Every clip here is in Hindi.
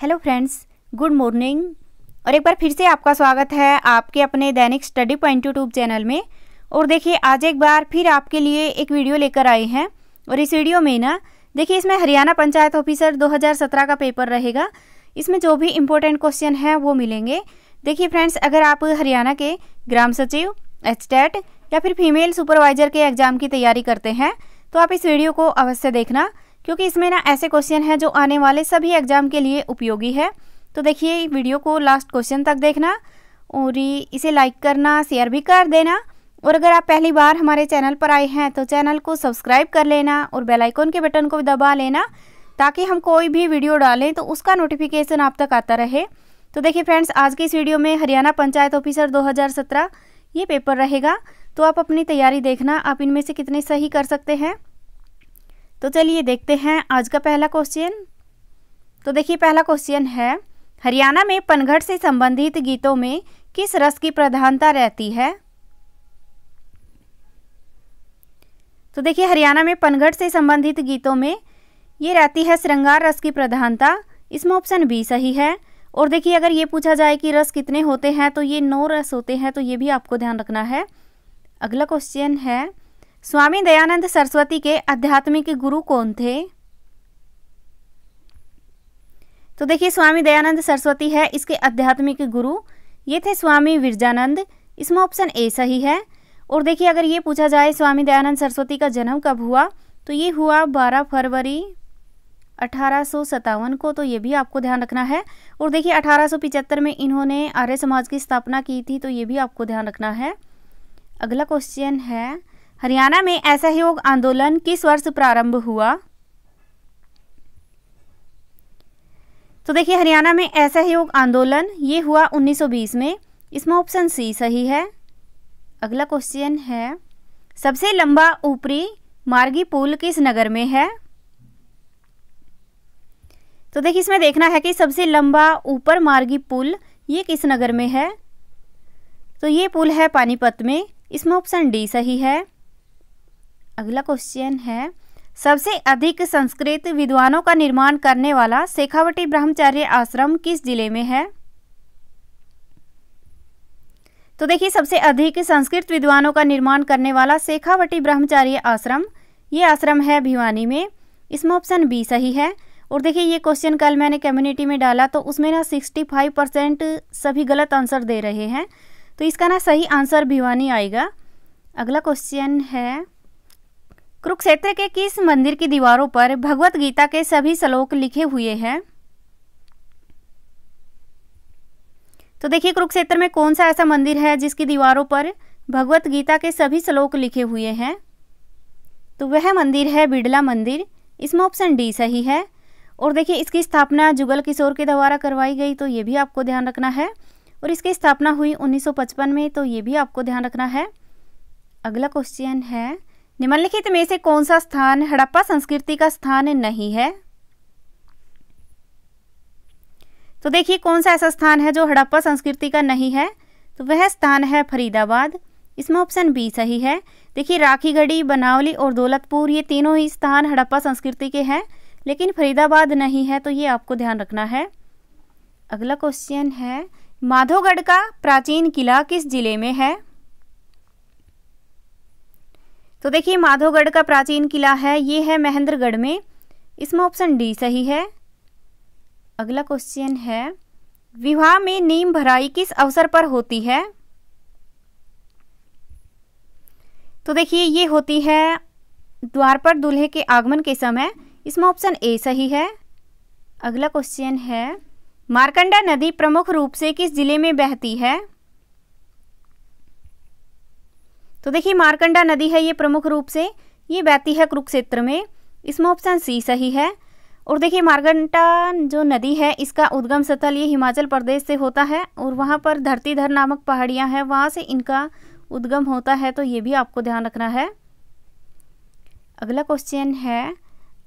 हेलो फ्रेंड्स गुड मॉर्निंग और एक बार फिर से आपका स्वागत है आपके अपने दैनिक स्टडी पॉइंट यूट्यूब चैनल में और देखिए आज एक बार फिर आपके लिए एक वीडियो लेकर आए हैं और इस वीडियो में ना देखिए इसमें हरियाणा पंचायत ऑफिसर 2017 का पेपर रहेगा इसमें जो भी इम्पोर्टेंट क्वेश्चन हैं वो मिलेंगे देखिए फ्रेंड्स अगर आप हरियाणा के ग्राम सचिव एच या फिर फीमेल सुपरवाइजर के एग्ज़ाम की तैयारी करते हैं तो आप इस वीडियो को अवश्य देखना क्योंकि इसमें ना ऐसे क्वेश्चन हैं जो आने वाले सभी एग्जाम के लिए उपयोगी है तो देखिए वीडियो को लास्ट क्वेश्चन तक देखना और इसे लाइक करना शेयर भी कर देना और अगर आप पहली बार हमारे चैनल पर आए हैं तो चैनल को सब्सक्राइब कर लेना और बेल आइकन के बटन को दबा लेना ताकि हम कोई भी वीडियो डालें तो उसका नोटिफिकेशन आप तक आता रहे तो देखिए फ्रेंड्स आज की इस वीडियो में हरियाणा पंचायत ऑफिसर 2017 ये पेपर रहेगा तो आप अपनी तैयारी देखना आप इनमें से कितने सही कर सकते हैं तो चलिए देखते हैं आज का पहला क्वेश्चन तो देखिए पहला क्वेश्चन है हरियाणा में पनघट से संबंधित गीतों में किस रस की प्रधानता रहती है तो देखिए हरियाणा में पनघट से संबंधित गीतों में ये रहती है श्रृंगार रस की प्रधानता इसमें ऑप्शन बी सही है और देखिए अगर ये पूछा जाए कि रस कितने होते हैं तो ये नौ रस होते हैं तो ये भी आपको ध्यान रखना है अगला क्वेश्चन है स्वामी दयानंद सरस्वती के आध्यात्मिक गुरु कौन थे तो देखिए स्वामी दयानंद सरस्वती है इसके आध्यात्मिक गुरु ये थे स्वामी विरजानंद इसमें ऑप्शन ए सही है और देखिए अगर ये पूछा जाए स्वामी दयानंद सरस्वती का जन्म कब हुआ तो ये हुआ 12 फरवरी अठारह को तो ये भी आपको ध्यान रखना है और देखिए अठारह में इन्होंने आर्य समाज की स्थापना की थी तो ये भी आपको ध्यान रखना है अगला क्वेश्चन है हरियाणा में असहयोग आंदोलन किस वर्ष प्रारंभ हुआ तो देखिए हरियाणा में असहयोग आंदोलन ये हुआ 1920 में इसमें ऑप्शन सी सही है अगला क्वेश्चन है सबसे लंबा ऊपरी मार्गी पुल किस नगर में है तो देखिए इसमें देखना है कि सबसे लंबा ऊपर मार्गी पुल ये किस नगर में है तो ये पुल है पानीपत में इसमें ऑप्शन डी सही है अगला क्वेश्चन है सबसे अधिक संस्कृत विद्वानों का निर्माण करने वाला शेखावटी ब्रह्मचार्य आश्रम किस जिले में है तो देखिए सबसे अधिक संस्कृत विद्वानों का निर्माण करने वाला शेखावटी ब्रह्मचार्य आश्रम ये आश्रम है भिवानी में इसमें ऑप्शन बी सही है और देखिए ये क्वेश्चन कल मैंने कम्युनिटी में डाला तो उसमें ना सिक्सटी फाइव परसेंट सभी गलत आंसर दे रहे हैं तो इसका ना सही आंसर भिवानी आएगा अगला क्वेश्चन है कुरुक्षेत्र के किस मंदिर की दीवारों पर भगवत गीता के सभी श्लोक लिखे हुए हैं तो देखिए कुरुक्षेत्र में कौन सा ऐसा मंदिर है जिसकी दीवारों पर भगवत गीता के सभी श्लोक लिखे हुए हैं तो वह मंदिर है बिड़ला मंदिर इसमें ऑप्शन डी सही है और देखिए इसकी स्थापना जुगल किशोर के द्वारा करवाई गई तो ये भी आपको ध्यान रखना है और इसकी स्थापना हुई 1955 में तो ये भी आपको ध्यान रखना है अगला क्वेश्चन है निम्नलिखित में से कौन सा स्थान हड़प्पा संस्कृति का स्थान नहीं है तो देखिए कौन सा ऐसा स्थान है जो हड़प्पा संस्कृति का नहीं है तो वह स्थान है फरीदाबाद इसमें ऑप्शन बी सही है देखिए राखीगढ़ी बनावली और दौलतपुर ये तीनों ही स्थान हड़प्पा संस्कृति के हैं लेकिन फरीदाबाद नहीं है तो ये आपको ध्यान रखना है अगला क्वेश्चन है माधोगढ़ का प्राचीन किला किस जिले में है तो देखिए माधोगढ़ का प्राचीन किला है ये है महेंद्रगढ़ में इसमें ऑप्शन डी सही है अगला क्वेश्चन है विवाह में नीम भराई किस अवसर पर होती है तो देखिए ये होती है द्वार पर दूल्हे के आगमन के समय इसमें ऑप्शन ए सही है अगला क्वेश्चन है मार्कंडा नदी प्रमुख रूप से किस जिले में बहती है तो देखिए मारकंडा नदी है ये प्रमुख रूप से ये बहती है कुरुक्षेत्र में इसमें ऑप्शन सी सही है और देखिए मारकंडा जो नदी है इसका उद्गम स्थल ये हिमाचल प्रदेश से होता है और वहाँ पर धरतीधर नामक पहाड़ियाँ हैं वहाँ से इनका उद्गम होता है तो ये भी आपको ध्यान रखना है अगला क्वेश्चन है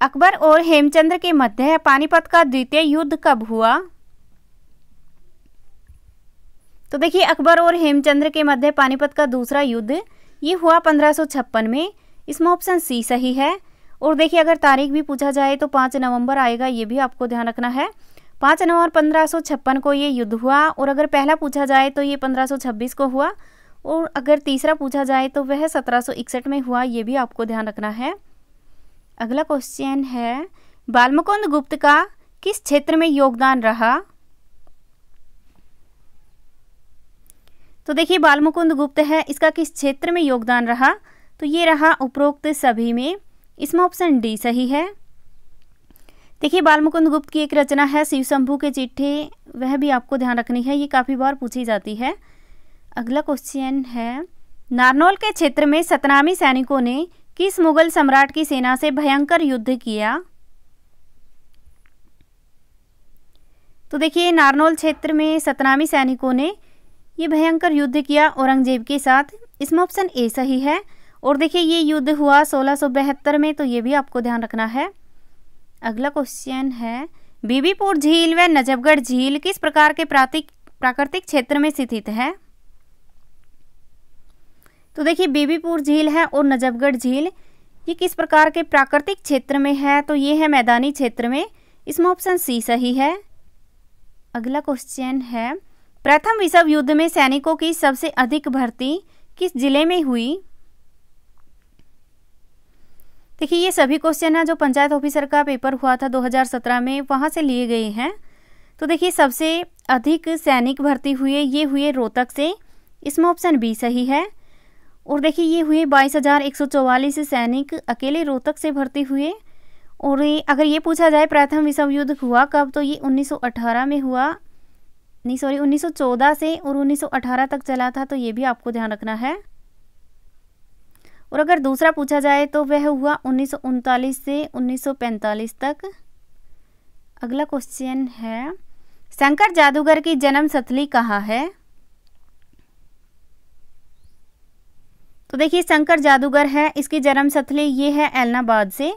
अकबर और हेमचंद्र के मध्य पानीपत का द्वितीय युद्ध कब हुआ तो देखिए अकबर और हेमचंद्र के मध्य पानीपत का दूसरा युद्ध ये हुआ पंद्रह में इसमें ऑप्शन सी सही है और देखिए अगर तारीख भी पूछा जाए तो पाँच नवंबर आएगा ये भी आपको ध्यान रखना है पाँच नवंबर पंद्रह को ये युद्ध हुआ और अगर पहला पूछा जाए तो ये छब्बीस को हुआ और अगर तीसरा पूछा जाए तो वह इकसठ में हुआ ये भी आपको ध्यान रखना है अगला क्वेश्चन है बालमकुंद गुप्त का किस क्षेत्र में योगदान रहा तो देखिए बालमुकुंद गुप्त है इसका किस क्षेत्र में योगदान रहा तो ये रहा उपरोक्त सभी में इसमें ऑप्शन डी सही है देखिए बालमुकुंद गुप्त की एक रचना है शिव शंभू के चिट्ठे वह भी आपको ध्यान रखनी है ये काफ़ी बार पूछी जाती है अगला क्वेश्चन है नारनौल के क्षेत्र में सतनामी सैनिकों ने किस मुगल सम्राट की सेना से भयंकर युद्ध किया तो देखिए नारनौल क्षेत्र में सतनामी सैनिकों ने ये भयंकर युद्ध किया औरंगजेब के साथ इसमें ऑप्शन ए सही है और देखिए ये युद्ध हुआ सोलह में तो ये भी आपको ध्यान रखना है अगला क्वेश्चन है बीबीपुर झील व नजबगढ़ झील किस प्रकार के प्रातिक प्राकृतिक क्षेत्र में स्थित है तो देखिए बीबीपुर झील है और नजबगढ़ झील ये किस प्रकार के प्राकृतिक क्षेत्र में है तो ये है मैदानी क्षेत्र में इसमें ऑप्शन सी सही है अगला क्वेश्चन है प्रथम विश्व युद्ध में सैनिकों की सबसे अधिक भर्ती किस जिले में हुई देखिए ये सभी क्वेश्चन है जो पंचायत ऑफिसर का पेपर हुआ था 2017 में वहाँ से लिए गए हैं तो देखिए सबसे अधिक सैनिक भर्ती हुए ये हुए रोहतक से इसमें ऑप्शन बी सही है और देखिए ये हुए बाईस हज़ार एक सौ चौवालीस सैनिक अकेले रोहतक से भर्ती हुए और ये अगर ये पूछा जाए प्रथम विश्व युद्ध हुआ कब तो ये 1918 में हुआ नहीं सॉरी 1914 से और 1918 तक चला था तो ये भी आपको ध्यान रखना है और अगर दूसरा पूछा जाए तो वह हुआ उन्नीस से उन्नीस तक अगला क्वेश्चन है शंकर जादूगर की जन्म सथली कहाँ है तो देखिए शंकर जादूगर है इसकी जन्म सथली ये है एलनाबाद से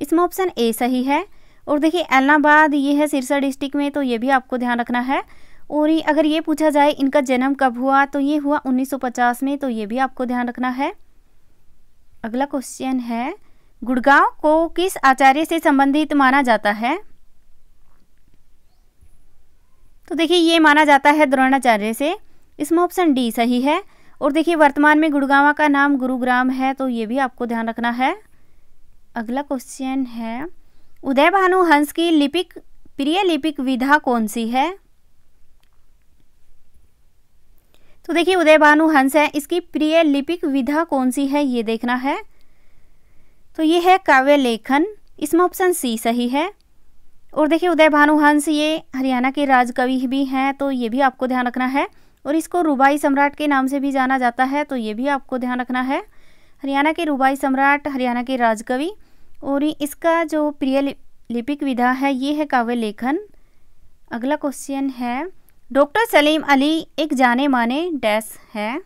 इसमें ऑप्शन ए सही है और देखिए एलनाबाद ये है सिरसा डिस्ट्रिक्ट में तो ये भी आपको ध्यान रखना है और अगर ये पूछा जाए इनका जन्म कब हुआ तो ये हुआ 1950 में तो ये भी आपको ध्यान रखना है अगला क्वेश्चन है गुड़गांव को किस आचार्य से संबंधित माना जाता है तो देखिए ये माना जाता है द्रोणाचार्य से इसमें ऑप्शन डी सही है और देखिए वर्तमान में गुड़गांव का नाम गुरुग्राम है तो ये भी आपको ध्यान रखना है अगला क्वेश्चन है उदय भानु हंस की लिपिक प्रिय लिपिक विधा कौन सी है तो देखिए उदय भानु हंस है इसकी प्रिय लिपिक विधा कौन सी है ये देखना है तो ये है काव्य लेखन इसमें ऑप्शन सी सही है और देखिए उदय भानु हंस ये हरियाणा के राजकवि भी हैं तो ये भी आपको ध्यान रखना है और इसको रुबाई सम्राट के नाम से भी जाना जाता है तो ये भी आपको ध्यान रखना है हरियाणा के रुबाई सम्राट हरियाणा के राजकवि और इसका जो प्रिय लिपिक विधा है ये है काव्य लेखन अगला क्वेश्चन है डॉक्टर सलीम अली एक जाने माने डैस हैं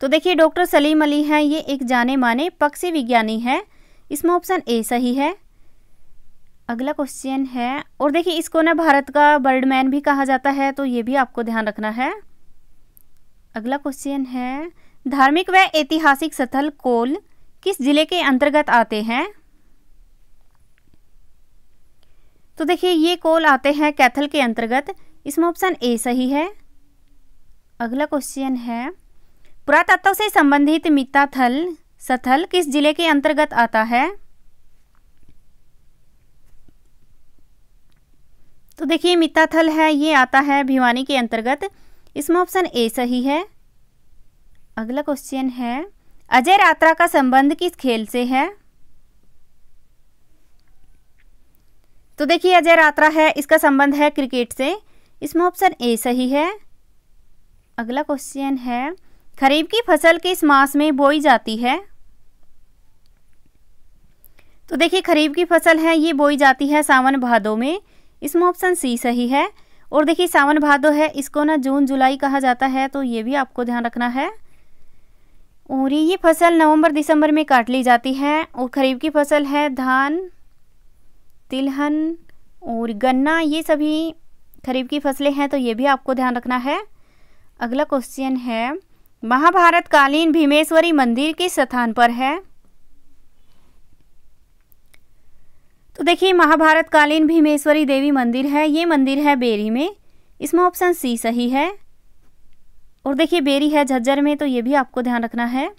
तो देखिए डॉक्टर सलीम अली हैं ये एक जाने माने पक्षी विज्ञानी हैं इसमें ऑप्शन ए सही है अगला क्वेश्चन है और देखिए इसको ना भारत का बर्डमैन भी कहा जाता है तो ये भी आपको ध्यान रखना है अगला क्वेश्चन है धार्मिक व ऐतिहासिक स्थल कोल किस जिले के अंतर्गत आते हैं तो देखिए ये कॉल आते हैं कैथल के अंतर्गत इसमें ऑप्शन ए सही है अगला क्वेश्चन है पुरातत्व से संबंधित मिताथल सथल किस जिले के अंतर्गत आता है तो देखिए मिताथल है ये आता है भिवानी के अंतर्गत इसमें ऑप्शन ए सही है अगला क्वेश्चन है अजय रात्रा का संबंध किस खेल से है तो देखिए अजय रात्रा है इसका संबंध है क्रिकेट से इसमें ऑप्शन ए सही है अगला क्वेश्चन है खरीफ की फसल किस मास में बोई जाती है तो देखिए खरीफ की फसल है ये बोई जाती है सावन भादो में इसमें ऑप्शन सी सही है और देखिए सावन भादो है इसको ना जून जुलाई कहा जाता है तो ये भी आपको ध्यान रखना है और ये फसल नवंबर दिसंबर में काट ली जाती है और खरीफ की फसल है धान तिलहन और गन्ना ये सभी खरीफ की फसलें हैं तो ये भी आपको ध्यान रखना है अगला क्वेश्चन है महाभारत कालीन भीमेश्वरी मंदिर किस स्थान पर है तो देखिए महाभारत कालीन भीमेश्वरी देवी मंदिर है ये मंदिर है बेरी में इसमें ऑप्शन सी सही है और देखिए बेरी है झज्जर में तो ये भी आपको ध्यान रखना है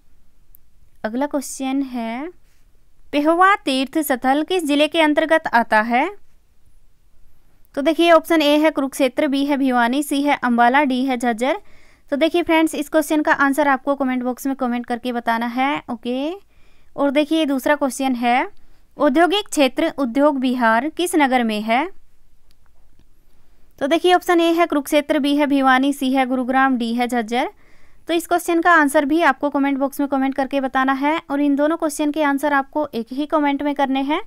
अगला क्वेश्चन है पेहवा तीर्थ स्थल किस जिले के अंतर्गत आता है तो देखिए ऑप्शन ए है कुरुक्षेत्र बी है भिवानी सी है अम्बाला डी है झज्जर तो देखिए फ्रेंड्स इस क्वेश्चन का आंसर आपको कमेंट बॉक्स में कमेंट करके बताना है ओके और देखिए दूसरा क्वेश्चन है औद्योगिक क्षेत्र उद्योग बिहार किस नगर में है तो देखिए ऑप्शन ए है कुरुक्षेत्र बी है भिवानी सी है गुरुग्राम डी है झज्जर तो इस क्वेश्चन का आंसर भी आपको कमेंट बॉक्स में कमेंट करके बताना है और इन दोनों क्वेश्चन के आंसर आपको एक ही कमेंट में करने हैं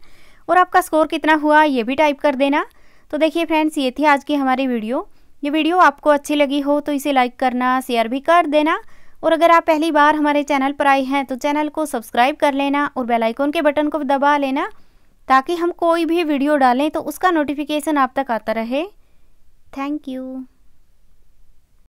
और आपका स्कोर कितना हुआ ये भी टाइप कर देना तो देखिए फ्रेंड्स ये थी आज की हमारी वीडियो ये वीडियो आपको अच्छी लगी हो तो इसे लाइक करना शेयर भी कर देना और अगर आप पहली बार हमारे चैनल पर आए हैं तो चैनल को सब्सक्राइब कर लेना और बेल के बटन को दबा लेना ताकि हम कोई भी वीडियो डालें तो उसका नोटिफिकेशन आप तक आता रहे थैंक यू